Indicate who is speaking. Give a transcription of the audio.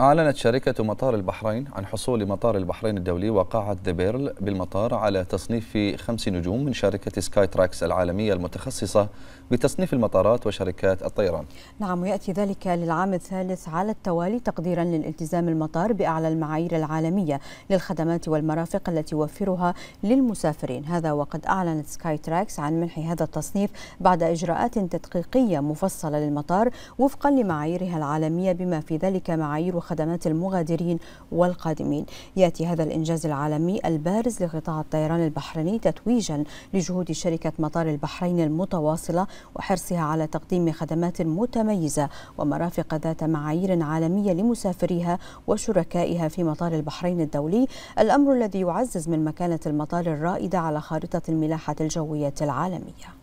Speaker 1: أعلنت شركة مطار البحرين عن حصول مطار البحرين الدولي وقاعة دبيرل بالمطار على تصنيف خمس نجوم من شركة سكاي تراكس العالمية المتخصصة بتصنيف المطارات وشركات الطيران
Speaker 2: نعم ويأتي ذلك للعام الثالث على التوالي تقديرا للالتزام المطار بأعلى المعايير العالمية للخدمات والمرافق التي يوفرها للمسافرين هذا وقد أعلنت سكاي تراكس عن منح هذا التصنيف بعد إجراءات تدقيقية مفصلة للمطار وفقا لمعاييرها العالمية بما في ذلك معايير وخدمات المغادرين والقادمين يأتي هذا الإنجاز العالمي البارز لقطاع الطيران البحريني تتويجا لجهود شركة مطار البحرين المتواصلة وحرصها على تقديم خدمات متميزة ومرافق ذات معايير عالمية لمسافريها وشركائها في مطار البحرين الدولي الأمر الذي يعزز من مكانة المطار الرائدة على خارطة الملاحة الجوية العالمية